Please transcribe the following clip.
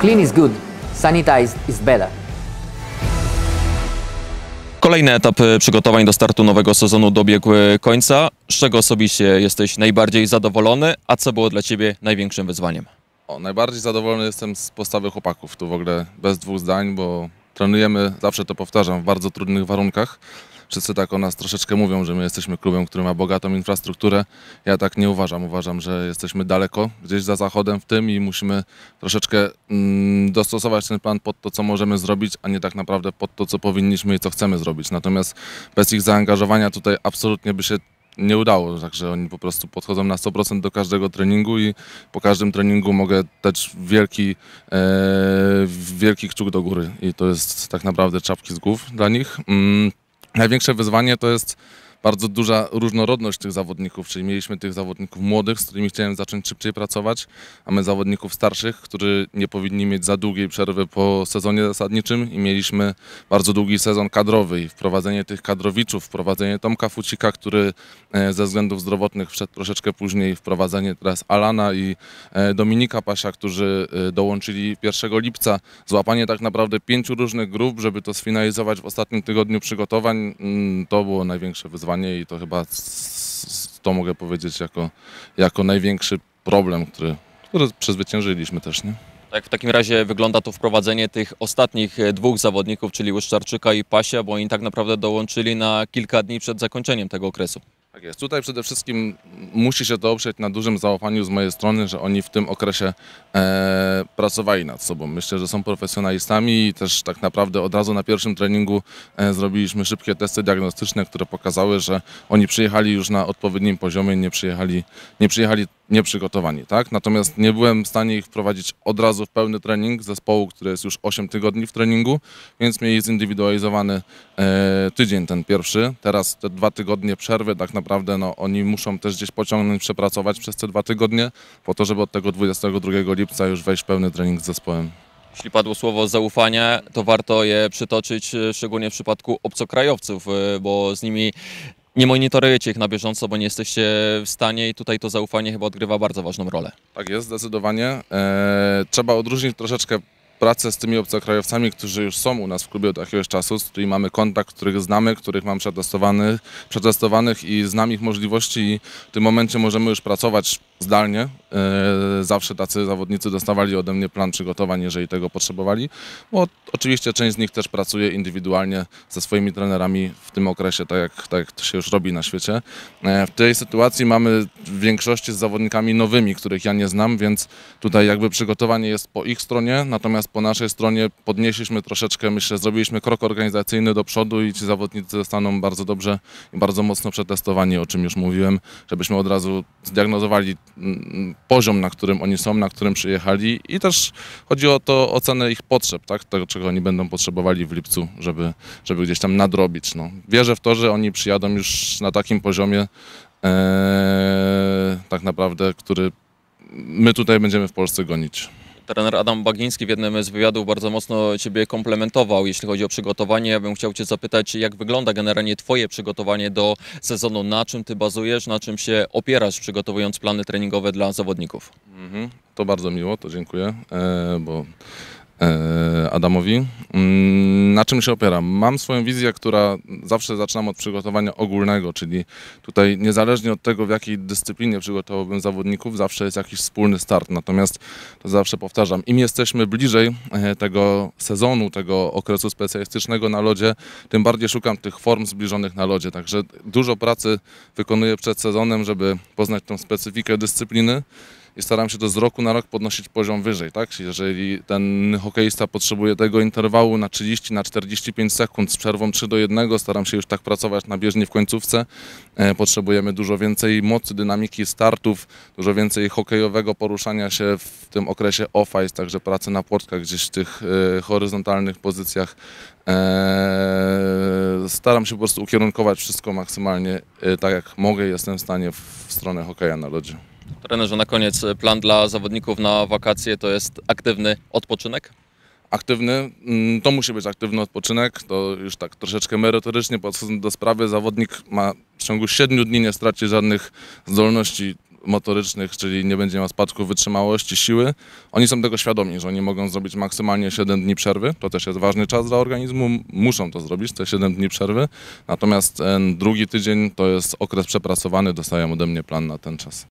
Clean is good, sanitized is better. Kolejne etapy przygotowań do startu nowego sezonu dobiegły końca. Z czego osobiście jesteś najbardziej zadowolony, a co było dla Ciebie największym wyzwaniem? O, najbardziej zadowolony jestem z postawy chłopaków, tu w ogóle bez dwóch zdań, bo trenujemy, zawsze to powtarzam, w bardzo trudnych warunkach wszyscy tak o nas troszeczkę mówią, że my jesteśmy klubem, który ma bogatą infrastrukturę. Ja tak nie uważam. Uważam, że jesteśmy daleko, gdzieś za zachodem w tym i musimy troszeczkę mm, dostosować ten plan pod to, co możemy zrobić, a nie tak naprawdę pod to, co powinniśmy i co chcemy zrobić. Natomiast bez ich zaangażowania tutaj absolutnie by się nie udało, także oni po prostu podchodzą na 100% do każdego treningu i po każdym treningu mogę dać wielki, e, wielki kciuk do góry i to jest tak naprawdę czapki z głów dla nich. Mm. Największe wyzwanie to jest bardzo duża różnorodność tych zawodników, czyli mieliśmy tych zawodników młodych, z którymi chciałem zacząć szybciej pracować, mamy zawodników starszych, którzy nie powinni mieć za długiej przerwy po sezonie zasadniczym i mieliśmy bardzo długi sezon kadrowy i wprowadzenie tych kadrowiczów, wprowadzenie Tomka Fucika, który e, ze względów zdrowotnych wszedł troszeczkę później, wprowadzenie teraz Alana i e, Dominika Pasia, którzy e, dołączyli 1 lipca, złapanie tak naprawdę pięciu różnych grup, żeby to sfinalizować w ostatnim tygodniu przygotowań, mm, to było największe wyzwanie i to chyba to mogę powiedzieć jako, jako największy problem, który, który przezwyciężyliśmy też. Nie? tak w takim razie wygląda to wprowadzenie tych ostatnich e, dwóch zawodników, czyli Łyszczarczyka i Pasia, bo oni tak naprawdę dołączyli na kilka dni przed zakończeniem tego okresu. Tak jest. Tutaj przede wszystkim musi się to oprzeć na dużym zaufaniu z mojej strony, że oni w tym okresie e, pracowali nad sobą. Myślę, że są profesjonalistami i też tak naprawdę od razu na pierwszym treningu e, zrobiliśmy szybkie testy diagnostyczne, które pokazały, że oni przyjechali już na odpowiednim poziomie, nie przyjechali, nie przyjechali nieprzygotowani. Tak? Natomiast nie byłem w stanie ich wprowadzić od razu w pełny trening zespołu, który jest już 8 tygodni w treningu, więc mieli zindywidualizowany e, tydzień ten pierwszy. Teraz te dwa tygodnie przerwy tak naprawdę no, oni muszą też gdzieś pociągnąć, przepracować przez te dwa tygodnie po to, żeby od tego 22 lipca lipca już wejść pełny trening z zespołem. Jeśli padło słowo zaufanie, to warto je przytoczyć, e, szczególnie w przypadku obcokrajowców, e, bo z nimi nie monitorujecie ich na bieżąco, bo nie jesteście w stanie i tutaj to zaufanie chyba odgrywa bardzo ważną rolę. Tak jest, zdecydowanie. Eee, trzeba odróżnić troszeczkę pracę z tymi obcokrajowcami, którzy już są u nas w klubie od jakiegoś czasu, z którymi mamy kontakt, których znamy, których mam przetestowanych, przetestowanych i znam ich możliwości i w tym momencie możemy już pracować zdalnie. E, zawsze tacy zawodnicy dostawali ode mnie plan przygotowań, jeżeli tego potrzebowali, bo oczywiście część z nich też pracuje indywidualnie ze swoimi trenerami w tym okresie, tak jak, tak jak to się już robi na świecie. E, w tej sytuacji mamy w większości z zawodnikami nowymi, których ja nie znam, więc tutaj jakby przygotowanie jest po ich stronie, natomiast po naszej stronie podnieśliśmy troszeczkę, myślę, zrobiliśmy krok organizacyjny do przodu i ci zawodnicy zostaną bardzo dobrze i bardzo mocno przetestowani, o czym już mówiłem, żebyśmy od razu zdiagnozowali mm, mm, poziom, na którym oni są, na którym przyjechali i też chodzi o to ocenę ich potrzeb, tak? tego czego oni będą potrzebowali w lipcu, żeby, żeby gdzieś tam nadrobić. No. Wierzę w to, że oni przyjadą już na takim poziomie, ee, tak naprawdę, który my tutaj będziemy w Polsce gonić. Trener Adam Bagiński w jednym z wywiadów bardzo mocno Ciebie komplementował, jeśli chodzi o przygotowanie. Ja bym chciał Cię zapytać, jak wygląda generalnie Twoje przygotowanie do sezonu? Na czym Ty bazujesz, na czym się opierasz, przygotowując plany treningowe dla zawodników? Mhm. To bardzo miło, to dziękuję, e, bo E, Adamowi. Mm, na czym się opieram? Mam swoją wizję, która zawsze zaczynam od przygotowania ogólnego, czyli tutaj niezależnie od tego, w jakiej dyscyplinie przygotowałbym zawodników, zawsze jest jakiś wspólny start. Natomiast to zawsze powtarzam, im jesteśmy bliżej e, tego sezonu, tego okresu specjalistycznego na lodzie, tym bardziej szukam tych form zbliżonych na lodzie. Także dużo pracy wykonuję przed sezonem, żeby poznać tą specyfikę dyscypliny i staram się to z roku na rok podnosić poziom wyżej, tak? Jeżeli ten hokeista potrzebuje tego interwału na 30, na 45 sekund z przerwą 3 do 1, staram się już tak pracować na bieżni w końcówce. E, potrzebujemy dużo więcej mocy, dynamiki startów, dużo więcej hokejowego poruszania się w tym okresie off-ice, także pracy na płotkach, gdzieś w tych e, horyzontalnych pozycjach. E, staram się po prostu ukierunkować wszystko maksymalnie tak jak mogę jestem w stanie w stronę hokeja na lodzie. Trenerze, na koniec e, plan dla zawodników na wakacje to jest aktywny odpoczynek? Aktywny, mm, to musi być aktywny odpoczynek, to już tak troszeczkę merytorycznie podchodząc do sprawy, zawodnik ma w ciągu 7 dni nie straci żadnych zdolności motorycznych, czyli nie będzie miał spadku wytrzymałości, siły. Oni są tego świadomi, że oni mogą zrobić maksymalnie 7 dni przerwy. To też jest ważny czas dla organizmu. Muszą to zrobić, te 7 dni przerwy. Natomiast ten drugi tydzień to jest okres przepracowany. Dostają ode mnie plan na ten czas.